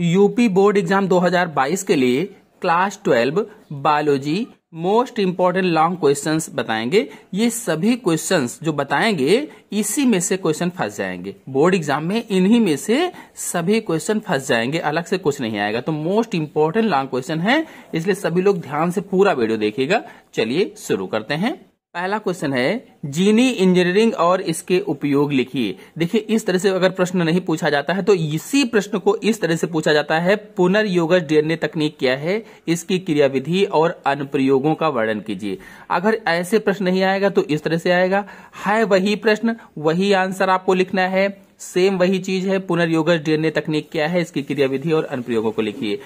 UP board exam 2022 के लिए class 12 biology most important long questions बताएंगे ये सभी क्वेश्चंस जो बताएंगे इसी में से क्वेश्चन फंस जाएंगे बोर्ड एग्जाम में इन्हीं में से सभी क्वेश्चन फंस जाएंगे अलग से कुछ नहीं आएगा तो मोस्ट इम्पोर्टेंट लॉन्ग क्वेश्चन है इसलिए सभी लोग ध्यान से पूरा वीडियो देखिएगा चलिए शुरू करते हैं पहला क्वेश्चन है जीनी इंजीनियरिंग और इसके उपयोग लिखिए देखिए इस तरह से अगर प्रश्न नहीं पूछा जाता है तो इसी प्रश्न को इस तरह से पूछा जाता है पुनर्योग डीएनए तकनीक क्या है इसकी क्रियाविधि और अनुप्रयोगों का वर्णन कीजिए अगर ऐसे प्रश्न नहीं आएगा तो इस तरह से आएगा है वही प्रश्न वही आंसर आपको लिखना है सेम वही चीज है पुनर्योग डीएनए तकनीक क्या है इसकी क्रियाविधि और अनुप्रयोगों को लिखिए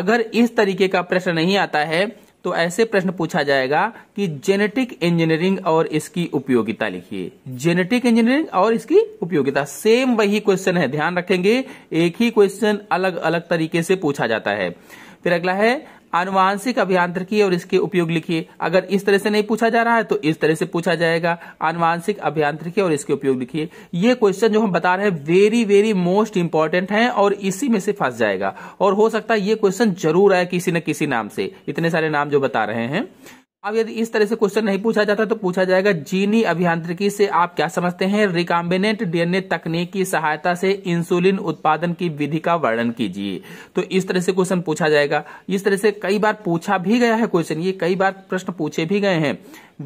अगर इस तरीके का प्रश्न नहीं आता है तो ऐसे प्रश्न पूछा जाएगा कि जेनेटिक इंजीनियरिंग और इसकी उपयोगिता लिखिए जेनेटिक इंजीनियरिंग और इसकी उपयोगिता सेम वही क्वेश्चन है ध्यान रखेंगे एक ही क्वेश्चन अलग अलग तरीके से पूछा जाता है फिर अगला है आनुवांशिक अभियांत्रिकी और इसके उपयोग लिखिए अगर इस तरह से नहीं पूछा जा रहा है तो इस तरह से पूछा जाएगा आनुवांशिक अभियांत्रिकी और इसके उपयोग लिखिए ये क्वेश्चन जो हम बता रहे हैं वेरी वेरी मोस्ट इंपॉर्टेंट है और इसी में से फंस जाएगा और हो सकता है ये क्वेश्चन जरूर आए किसी न किसी नाम से इतने सारे नाम जो बता रहे हैं अब यदि इस तरह से क्वेश्चन नहीं पूछा जाता तो पूछा जाएगा जीनी अभियांत्रिकी से आप क्या समझते हैं रिकॉम्बिनेंट डीएनए तकनीक की सहायता से इंसुलिन उत्पादन की विधि का वर्णन कीजिए तो इस तरह से क्वेश्चन पूछा जाएगा इस तरह से कई बार पूछा भी गया है क्वेश्चन ये कई बार प्रश्न पूछे भी गए हैं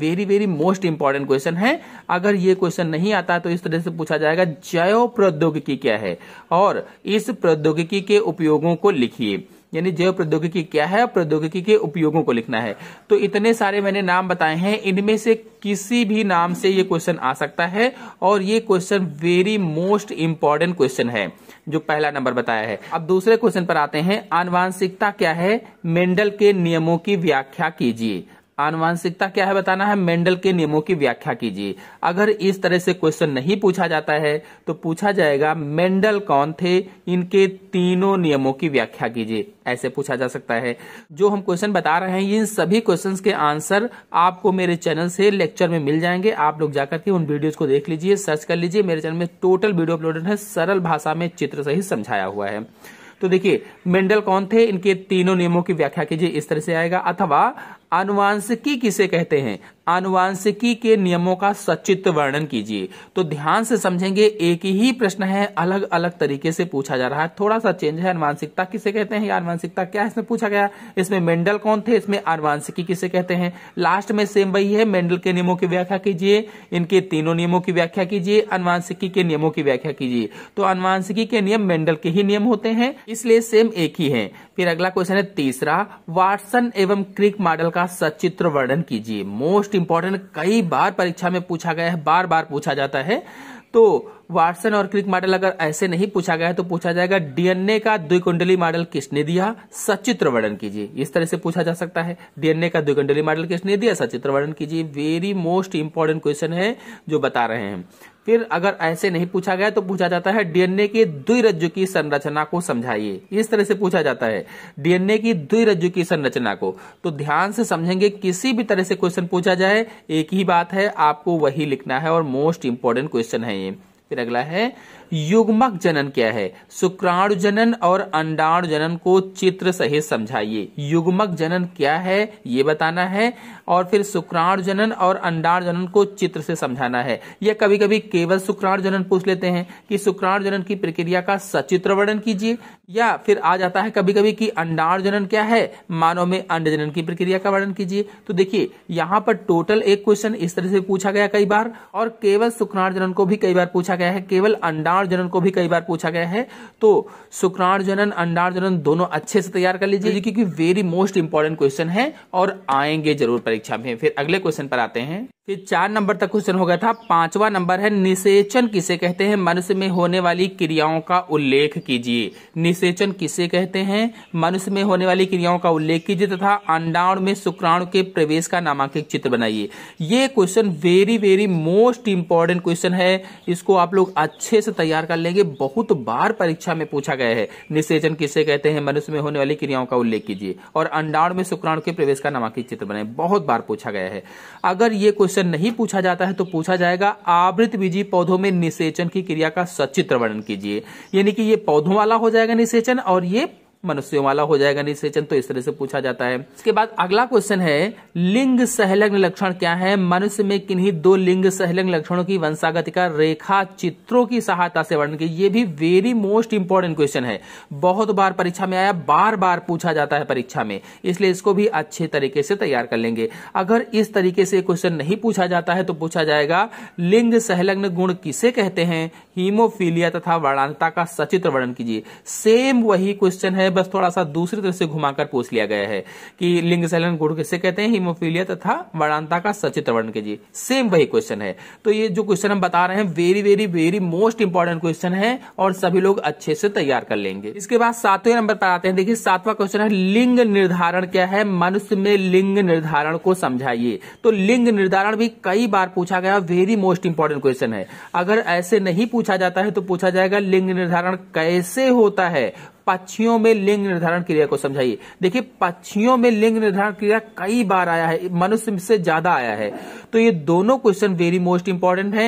very very most important question है अगर ये क्वेश्चन नहीं आता तो इस तरह से पूछा जाएगा जैव प्रौद्योगिकी क्या है और इस प्रौद्योगिकी के उपयोगों को लिखिए यानी जैव प्रौद्योगिकी क्या है प्रौद्योगिकी के उपयोगों को लिखना है तो इतने सारे मैंने नाम बताए हैं इनमें से किसी भी नाम से ये क्वेश्चन आ सकता है और ये question very most important question है जो पहला नंबर बताया है अब दूसरे क्वेश्चन पर आते हैं अनुवांशिकता क्या है मेंडल के नियमों की व्याख्या कीजिए आनुवांशिकता क्या है बताना है मेंडल के नियमों की व्याख्या कीजिए अगर इस तरह से क्वेश्चन नहीं पूछा जाता है तो पूछा जाएगा मेंडल कौन थे इनके तीनों नियमों की व्याख्या कीजिए ऐसे पूछा जा सकता है जो हम क्वेश्चन बता रहे हैं इन सभी क्वेश्चंस के आंसर आपको मेरे चैनल से लेक्चर में मिल जाएंगे आप लोग जाकर के उन वीडियोज को देख लीजिए सर्च कर लीजिए मेरे चैनल में टोटल वीडियो अपलोडेड है सरल भाषा में चित्र सही समझाया हुआ है तो देखिए मेंडल कौन थे इनके तीनों नियमों की व्याख्या कीजिए इस तरह से आएगा अथवा अनुवांशिकी किसे कहते हैं अनुवांशिकी के नियमों का सचित्र वर्णन कीजिए तो ध्यान से समझेंगे एक ही प्रश्न है अलग अलग तरीके से पूछा जा रहा है थोड़ा सा चेंज है अनुवांशिकता किसे कहते हैं अनुवांशिकता क्या है इसमें पूछा गया इसमें मेंडल कौन थे इसमें अनुवांशिकी किसे कहते हैं लास्ट में सेम वही है मेंडल के नियमों की व्याख्या कीजिए इनके तीनों नियमों की व्याख्या कीजिए अनुवांशिकी के नियमों की व्याख्या कीजिए तो अनुवांशिकी के नियम मेंडल के ही नियम होते हैं इसलिए सेम एक ही है फिर अगला क्वेश्चन है तीसरा वाटसन एवं क्रिक मॉडल का का सचित्र वर्णन कीजिए मोस्ट इंपॉर्टेंट कई बार परीक्षा में पूछा गया है बार बार पूछा जाता है तो वाटसन और क्रिक मॉडल अगर ऐसे नहीं पूछा गया है तो पूछा जाएगा डीएनए का द्विकुंडली मॉडल किसने दिया सचित्र वर्णन कीजिए इस तरह से पूछा जा सकता है डीएनए का द्विकुंडली मॉडल किसने दिया सचित्र वर्णन कीजिए वेरी मोस्ट इंपॉर्टेंट क्वेश्चन है जो बता रहे हैं फिर अगर ऐसे नहीं पूछा गया तो पूछा जाता है डीएनए की द्विरज्जु की संरचना को समझाइए इस तरह से पूछा जाता है डीएनए की द्विरज्जु की संरचना को तो ध्यान से समझेंगे किसी भी तरह से क्वेश्चन पूछा जाए एक ही बात है आपको वही लिखना है और मोस्ट इंपॉर्टेंट क्वेश्चन है ये फिर अगला है युग्मक जनन क्या है शुक्राणु जनन और अंडाणु जनन को चित्र सहित समझाइए युग्मक जनन क्या है ये बताना है और फिर शुक्राणु जनन और अंडाणु जनन को चित्र से समझाना है या कभी कभी केवल शुक्राणु जनन पूछ लेते हैं कि शुक्राणु जनन की प्रक्रिया का सचित्र वर्णन कीजिए या फिर आ जाता है कभी कभी कि अंडाणु जनन क्या है मानव में अंड जनन की प्रक्रिया का वर्णन कीजिए तो देखिए यहाँ पर टोटल एक क्वेश्चन इस तरह से पूछा गया कई बार और केवल शुक्राणु जनन को भी कई बार पूछा गया गया है केवल अंडार जनन को भी कई बार पूछा गया है तो शुक्राण जनन अंडार जनन दोनों अच्छे से तैयार कर लीजिए क्योंकि वेरी मोस्ट इंपॉर्टेंट क्वेश्चन है और आएंगे जरूर परीक्षा में फिर अगले क्वेश्चन पर आते हैं फिर चार नंबर तक क्वेश्चन हो गया था पांचवा नंबर है निषेचन किसे कहते हैं मनुष्य में होने वाली क्रियाओं का उल्लेख कीजिए निषेचन किसे कहते हैं मनुष्य में होने वाली क्रियाओं का उल्लेख कीजिए तथा अंडाण में शुक्राणु के प्रवेश का नामांकित चित्र बनाइए ये question very very most important question है इसको आप लोग अच्छे से तैयार कर लेंगे बहुत बार परीक्षा में पूछा गया है निषेचन किसे कहते हैं मनुष्य में होने वाली क्रियाओं का उल्लेख कीजिए और अंडाण में शुक्राणु के प्रवेश का नामांकित चित्र बनाए बहुत बार पूछा गया है अगर ये क्वेश्चन क्वेश्चन नहीं पूछा जाता है तो पूछा जाएगा आवृत बीजी पौधों में निषेचन की क्रिया का सचित्र वर्णन कीजिए यानी कि ये पौधों वाला हो जाएगा निषेचन और ये मनुष्यों वाला हो जाएगा निषेचन तो इस तरह से पूछा जाता है इसके बाद अगला क्वेश्चन है लिंग सहलग्न लक्षण क्या है मनुष्य में किन्हीं दो लिंग सहलग्न लक्षणों की वंशागति का रेखा चित्रों की सहायता से वर्णन की ये भी वेरी मोस्ट इंपॉर्टेंट क्वेश्चन है बहुत बार परीक्षा में आया बार बार पूछा जाता है परीक्षा में इसलिए इसको भी अच्छे तरीके से तैयार कर लेंगे अगर इस तरीके से क्वेश्चन नहीं पूछा जाता है तो पूछा जाएगा लिंग सहलग्न गुण किसे कहते हैं हीमोफीलिया तथा वर्णानता का सचित्र वर्णन कीजिए सेम वही क्वेश्चन है में बस थोड़ा सा दूसरी तरह से घुमाकर पूछ लिया गया है कि लिंग संलयन गुड़ किसे कहते हैं हिमोफीलिया तथा वर्णांता का सचित्र वर्ण कीजिए सेम वही क्वेश्चन है तो ये जो क्वेश्चन हम बता रहे हैं very very very most important question है और सभी लोग अच्छे से तैयार कर लेंगे इसके बाद सातवें नंबर पर आते हैं देखिए सातवां क्वेश्चन है लिंग निर्धारण क्या है मनुष्य में लिंग निर्धारण को समझाइए तो लिंग निर्धारण भी कई बार पूछा गया वेरी मोस्ट इंपॉर्टेंट क्वेश्चन है अगर ऐसे नहीं पूछा जाता है तो पूछा जाएगा लिंग निर्धारण कैसे होता है पक्षियों में लिंग निर्धारण क्रिया को समझाइए देखिए पक्षियों में लिंग निर्धारण क्रिया कई बार आया है मनुष्य से ज्यादा आया है तो ये दोनों क्वेश्चन वेरी मोस्ट इंपॉर्टेंट है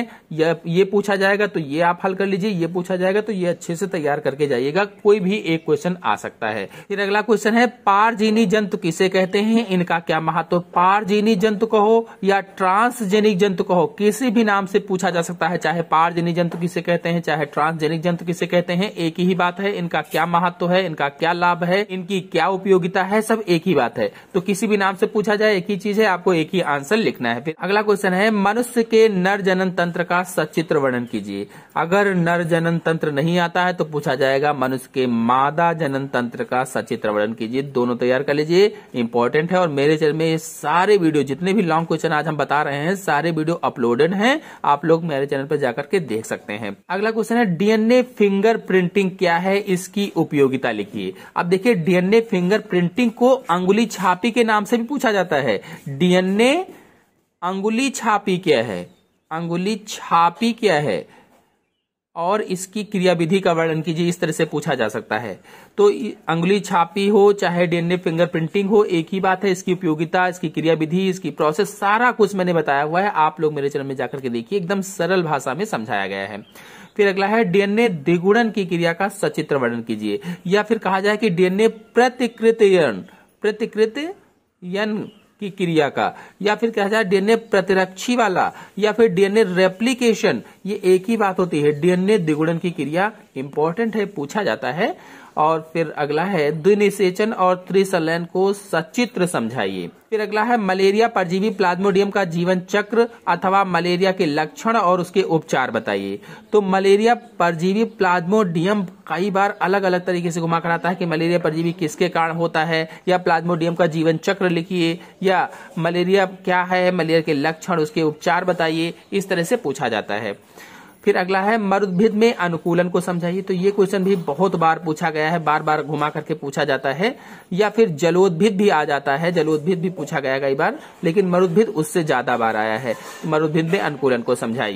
ये पूछा जाएगा तो ये आप हल कर लीजिए ये पूछा जाएगा तो ये अच्छे से तैयार करके जाइएगा कोई भी एक क्वेश्चन आ सकता है फिर अगला क्वेश्चन है पारजीनी जंतु किसे कहते हैं इनका क्या महत्व पारजीनी जंतु कहो या ट्रांसजेनिक जंतु कहो किसी भी नाम से पूछा जा सकता है चाहे पारजीनी जंतु किसे कहते हैं चाहे ट्रांसजेनिक जंतु किसे कहते हैं एक ही बात है इनका क्या महत्व महत्व है इनका क्या लाभ है इनकी क्या उपयोगिता है सब एक ही बात है तो किसी भी नाम से पूछा जाए एक ही चीज है आपको एक ही आंसर लिखना है फिर अगला क्वेश्चन है मनुष्य के नर जनन तंत्र का सचित्र वर्णन कीजिए अगर नर जनन तंत्र नहीं आता है तो पूछा जाएगा मनुष्य के मादा जनन तंत्र का सचित्र वर्णन कीजिए दोनों तैयार कर लीजिए इंपॉर्टेंट है और मेरे चैनल में ये सारे वीडियो जितने भी लॉन्ग क्वेश्चन आज हम बता रहे हैं सारे वीडियो अपलोडेड है आप लोग मेरे चैनल पर जाकर के देख सकते हैं अगला क्वेश्चन है डीएनए फिंगर प्रिंटिंग क्या है इसकी उपयोग उपयोगिता लिखिए अब देखिए डीएनए फिंगर प्रिंटिंग को अंगुली छापी के नाम से भी पूछा जाता है डीएनए अंगुली छापी क्या है अंगुली छापी क्या है और इसकी क्रियाविधि का वर्णन कीजिए इस तरह से पूछा जा सकता है तो अंगुली छापी हो चाहे डीएनए फिंगर प्रिंटिंग हो एक ही बात है इसकी उपयोगिता इसकी क्रियाविधि इसकी प्रोसेस सारा कुछ मैंने बताया हुआ है आप लोग मेरे चैनल में जाकर के देखिए एकदम सरल भाषा में समझाया गया है फिर अगला है डीएनए द्विगुणन की क्रिया का सचित्र वर्णन कीजिए या फिर कहा जाए कि डीएनए प्रतिकृत प्रतिकृत यन की क्रिया का या फिर कहा जाए डीएनए प्रतिरक्षी वाला या फिर डीएनए रेप्लीकेशन ये एक ही बात होती है डीएनए द्विगुणन की क्रिया इंपॉर्टेंट है पूछा जाता है और फिर अगला है द्विनिषेचन और त्रिसलन को सचित्र समझाइए फिर अगला है मलेरिया परजीवी प्लाज्मोडियम का जीवन चक्र अथवा मलेरिया के लक्षण और उसके उपचार बताइए तो मलेरिया परजीवी प्लाज्मोडियम कई बार अलग अलग तरीके से घुमा कराता है कि मलेरिया परजीवी किसके कारण होता है या प्लाज्मोडियम का जीवन चक्र लिखिए या मलेरिया क्या है मलेरिया के लक्षण उसके उपचार बताइए इस तरह से पूछा जाता है फिर अगला है मरुद्भिद में अनुकूलन को समझाइए तो ये क्वेश्चन भी बहुत बार पूछा गया है बार बार घुमा करके पूछा जाता है या फिर जलोद्भिद भी आ जाता है जलोद्भिद भी पूछा गया कई बार लेकिन मरुद्भिद उससे ज्यादा बार आया है मरुद्भिद में अनुकूलन को समझाइए